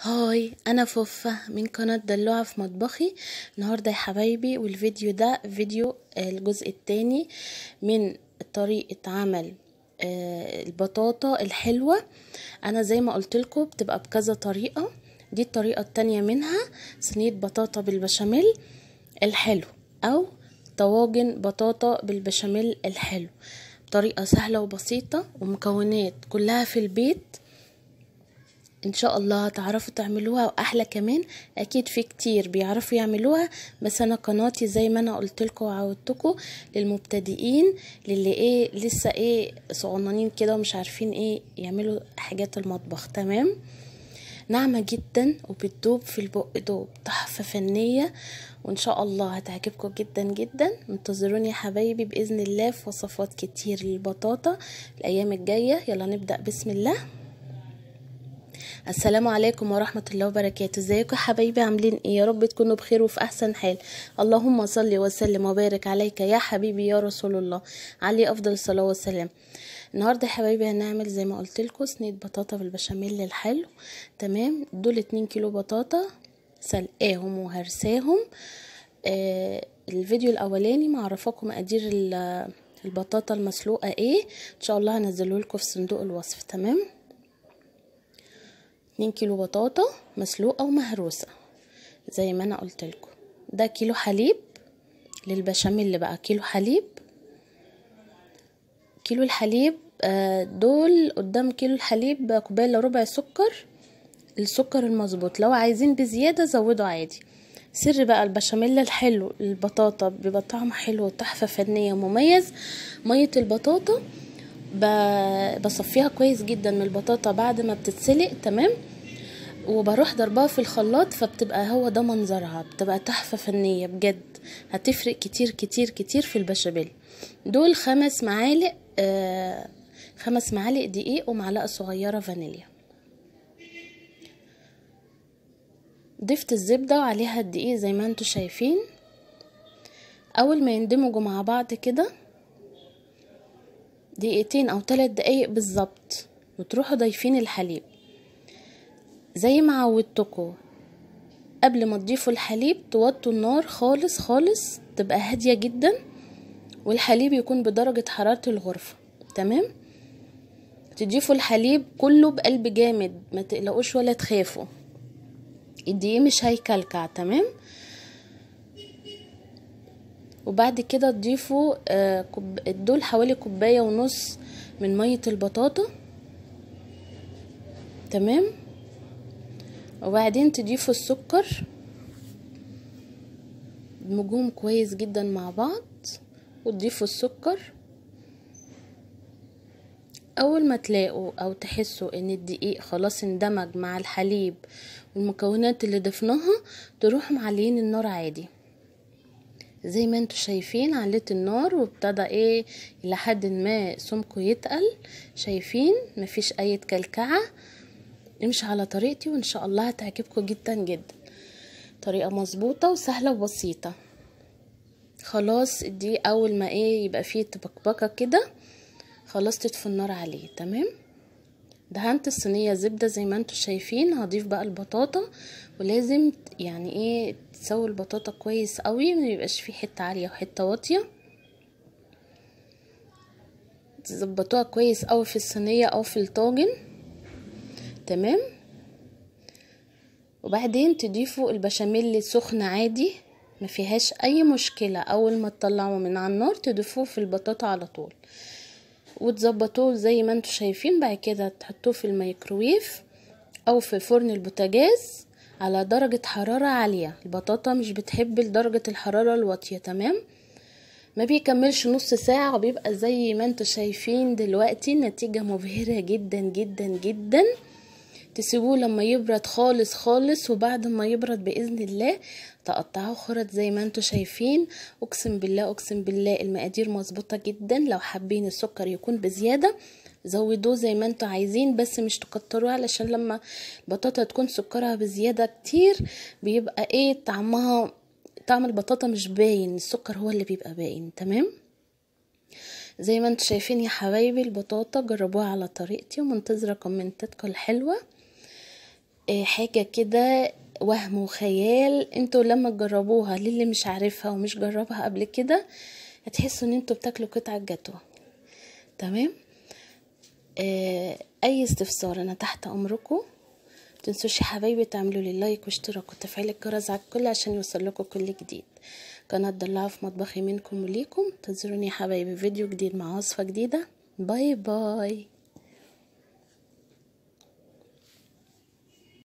هاي انا فوفة من قناة دلوعة في مطبخي النهاردة يا حبايبي والفيديو ده فيديو آه، الجزء التاني من طريقة عمل آه، البطاطا الحلوة انا زي ما قلتلكم بتبقى بكذا طريقة دي الطريقة التانية منها صينية بطاطا بالبشاميل الحلو او طواجن بطاطا بالبشاميل الحلو طريقة سهلة وبسيطة ومكونات كلها في البيت ان شاء الله هتعرفوا تعملوها واحلى كمان اكيد في كتير بيعرفوا يعملوها بس انا قناتي زي ما انا قلت لكم وعودتكم للمبتدئين للي ايه لسه ايه صغننين كده ومش عارفين ايه يعملوا حاجات المطبخ تمام ناعمة جدا وبتدوب في البق دوب تحفة فنية وان شاء الله هتعجبكم جدا جدا انتظروني يا حبايبي باذن الله في وصفات كتير للبطاطا الايام الجاية يلا نبدأ بسم الله السلام عليكم ورحمة الله وبركاته ازيكم يا حبايبي عاملين ايه يا رب تكونوا بخير وفي احسن حال اللهم صل وسلم وبارك عليك يا حبيبي يا رسول الله علي افضل الصلاة والسلام النهاردة يا حبايبي هنعمل زي ما قلت لكم صينية بطاطا بالبشاميل الحلو تمام دول اتنين كيلو بطاطا سلقاهم وهرساهم آه الفيديو الاولاني معرفاكم مقادير البطاطا المسلوقة ايه ان شاء الله هنزله لكم في صندوق الوصف تمام 2 كيلو بطاطا مسلوقة ومهروسة زي ما انا قلت لكم ده كيلو حليب للبشاميل بقى كيلو حليب كيلو الحليب آه، دول قدام كيلو الحليب كوبايه لربع ربع سكر السكر المظبوط لو عايزين بزياده زودوا عادي سر بقى البشاميل الحلو البطاطا بيبقى طعمها حلو وتحفه فنيه مميز ميه البطاطا بصفيها كويس جدا من البطاطا بعد ما بتتسلق تمام وبروح ضربها في الخلاط فبتبقى هو ده منظرها بتبقى تحفة فنية بجد هتفرق كتير كتير كتير في البشاميل دول خمس معالق آه خمس معالق دقيق ومعلقة صغيرة فانيليا ضفت الزبدة وعليها الدقيق زي ما انتوا شايفين اول ما يندمجوا مع بعض كده دقيقتين أو تلات دقايق بالظبط وتروحوا ضايفين الحليب زي ما عودتكم قبل ما تضيفوا الحليب توطوا النار خالص خالص تبقى هادية جدا والحليب يكون بدرجة حرارة الغرفة تمام تضيفوا الحليب كله بقلب جامد ما تقلقوش ولا تخافوا الدقيق مش هيكلكع تمام وبعد كده تضيفوا آه، دول حوالي كوباية ونص من مية البطاطا تمام وبعدين تضيفوا السكر ادمجوهم كويس جدا مع بعض وتضيفوا السكر اول ما تلاقوا او تحسوا ان الدقيق خلاص اندمج مع الحليب والمكونات اللي ضفناها تروحوا معليين النار عادي زي ما انتوا شايفين عليت النار وابتدى ايه لحد ما سمكه يتقل شايفين مفيش اي تكلكعه امشي على طريقتي وان شاء الله هتعجبكم جدا جدا طريقه مظبوطه وسهله وبسيطه خلاص دي اول ما ايه يبقى فيه تبكبكه كده خلاص تطفي النار عليه تمام دهنت الصينيه زبده زي ما انتم شايفين هضيف بقى البطاطا ولازم يعني ايه تسوي البطاطا كويس قوي ما يبقاش فيه حته عاليه وحته واطيه تظبطوها كويس قوي في الصينيه او في الطاجن تمام وبعدين تضيفوا البشاميل سخن عادي ما فيهاش اي مشكله اول ما تطلعوه من على النار تضيفوه في البطاطا على طول وتظبطوه زي ما انتوا شايفين بعد كده تحطوه في الميكرويف او في فرن البوتاجاز على درجة حرارة عالية البطاطا مش بتحب درجة الحرارة الواطية تمام ما بيكملش نص ساعة وبيبقى زي ما انتوا شايفين دلوقتي نتيجة مبهرة جدا جدا جدا تسيبوه لما يبرد خالص خالص وبعد ما يبرد باذن الله تقطعه خرط زي ما انتوا شايفين اقسم بالله اقسم بالله المقادير مظبوطه جدا لو حابين السكر يكون بزياده زودوه زي ما انتوا عايزين بس مش تكتروه علشان لما البطاطا تكون سكرها بزياده كتير بيبقى ايه طعمها طعم البطاطا مش باين السكر هو اللي بيبقى باين تمام زي ما انتوا شايفين يا حبايبي البطاطا جربوها على طريقتي ومنتظره كومنتاتكم الحلوه إيه، حاجة كده وهم وخيال انتوا لما تجربوها للي مش عارفها ومش جربها قبل كده هتحسوا ان انتوا بتاكلوا قطعة جاتوه تمام إيه، اي استفسار انا تحت امركم تنسوش يا حبايبي تعملوا لي لايك واشتراك وتفعيل الجرس على الكل عشان يوصل لكم كل جديد قناة ضلعها في مطبخي منكم وليكم تنتظروني يا حبايبي فيديو جديد مع وصفة جديدة باي باي